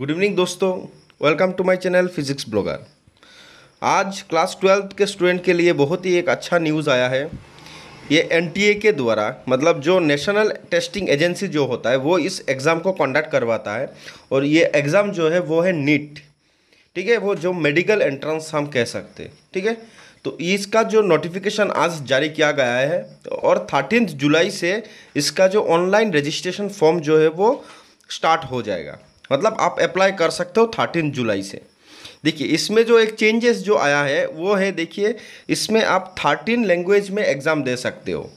good evening दोस्तों welcome to my channel physics blogger आज class twelfth के student के लिए बहुत ही एक अच्छा न्यूज़ आया है ये एनटीए के द्वारा मतलब जो नेशनल टेस्टिंग एजेंसी जो होता है वो इस एग्ज़ाम को कंडक्ट करवाता है और ये एग्ज़ाम जो है वो है नीट ठीक है वो जो मेडिकल एंट्रेंस हम कह सकते हैं ठीक है तो इसका जो नोटिफिकेशन आज जारी किया गया है और थर्टीन जुलाई से इसका जो ऑनलाइन रजिस्ट्रेशन फॉर्म जो है वो स्टार्ट हो जाएगा मतलब आप अप्लाई कर सकते हो थर्टीन जुलाई से देखिए इसमें जो एक चेंजेस जो आया है वो है देखिए इसमें आप थर्टीन लैंग्वेज में एग्ज़ाम दे सकते हो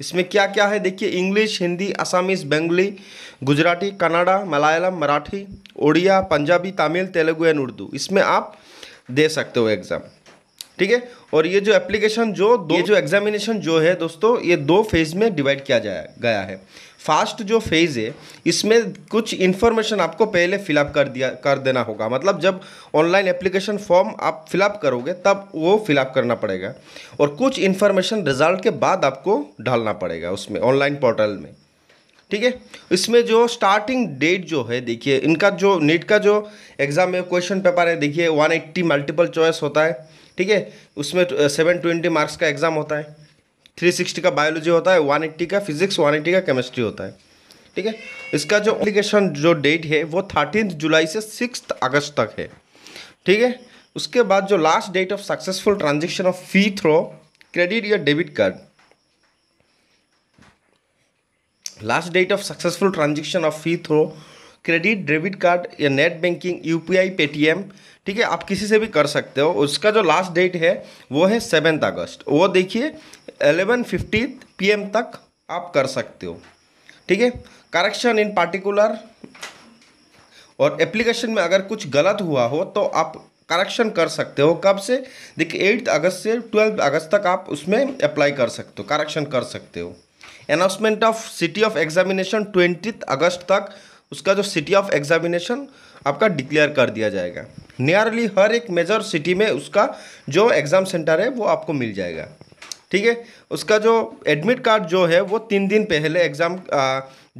इसमें क्या क्या है देखिए इंग्लिश हिंदी असामीज बंगली गुजराती कन्नाडा मलयालम मराठी उड़िया पंजाबी तमिल तेलुगु एंड उर्दू इसमें आप दे सकते हो एग्ज़ाम ठीक है और ये जो एप्लीकेशन जो दो ये जो एग्जामिनेशन जो है दोस्तों ये दो फेज़ में डिवाइड किया जाया गया है फास्ट जो फेज़ है इसमें कुछ इन्फॉर्मेशन आपको पहले फिलअप कर दिया कर देना होगा मतलब जब ऑनलाइन एप्लीकेशन फॉर्म आप फिलअप करोगे तब वो फिलअप करना पड़ेगा और कुछ इन्फॉर्मेशन रिजल्ट के बाद आपको डालना पड़ेगा उसमें ऑनलाइन पोर्टल में ठीक है इसमें जो स्टार्टिंग डेट जो है देखिए इनका जो नेट का जो एग्ज़ाम में क्वेश्चन पेपर है देखिए 180 मल्टीपल चॉइस होता है ठीक है उसमें सेवन ट्वेंटी मार्क्स का एग्ज़ाम होता है थ्री सिक्सटी का बायोलॉजी होता है वन एट्टी का फिजिक्स वन एट्टी का केमिस्ट्री होता है ठीक है इसका जो एप्लीकेशन जो डेट है वो थर्टीन जुलाई से सिक्स अगस्त तक है ठीक है उसके बाद जो last date of successful transaction of fee through credit या debit card last date of successful transaction of fee through credit debit card या net banking U P I ठीक है आप किसी से भी कर सकते हो उसका जो लास्ट डेट है वो है सेवेंथ अगस्त वो देखिए एलेवन फिफ्टी पी तक आप कर सकते हो ठीक है करेक्शन इन पार्टिकुलर और एप्लीकेशन में अगर कुछ गलत हुआ हो तो आप करेक्शन कर सकते हो कब से देखिए एट्थ अगस्त से ट्वेल्थ अगस्त तक आप उसमें अप्लाई कर सकते हो करेक्शन कर सकते हो announcement of city of examination twenty अगस्त तक उसका जो सिटी ऑफ एग्जामिनेशन आपका डिक्लेयर कर दिया जाएगा नियरली हर एक मेजर सिटी में उसका जो एग्ज़ाम सेंटर है वो आपको मिल जाएगा ठीक है उसका जो एडमिट कार्ड जो है वो तीन दिन पहले एग्ज़ाम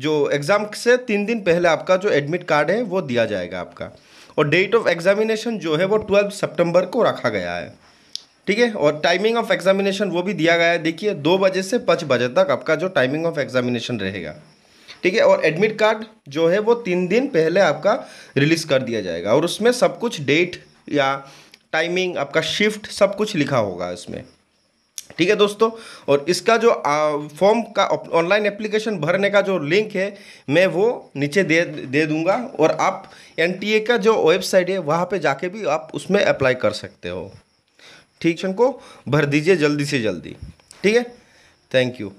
जो एग्ज़ाम से तीन दिन पहले आपका जो एडमिट कार्ड है वो दिया जाएगा आपका और डेट ऑफ एग्जामिनेशन जो है वो ट्वेल्व सेप्टेम्बर को रखा गया है ठीक है और टाइमिंग ऑफ एग्जामिनेशन वो भी दिया गया है देखिए दो बजे से पाँच बजे तक आपका जो टाइमिंग ऑफ एग्जामिनेशन रहेगा ठीक है और एडमिट कार्ड जो है वो तीन दिन पहले आपका रिलीज़ कर दिया जाएगा और उसमें सब कुछ डेट या टाइमिंग आपका शिफ्ट सब कुछ लिखा होगा इसमें ठीक है दोस्तों और इसका जो फॉर्म का ऑनलाइन एप्लीकेशन भरने का जो लिंक है मैं वो नीचे दे दे दूंगा और आप एनटीए का जो वेबसाइट है वहाँ पे जाके भी आप उसमें अप्लाई कर सकते हो ठीक को भर दीजिए जल्दी से जल्दी ठीक है थैंक यू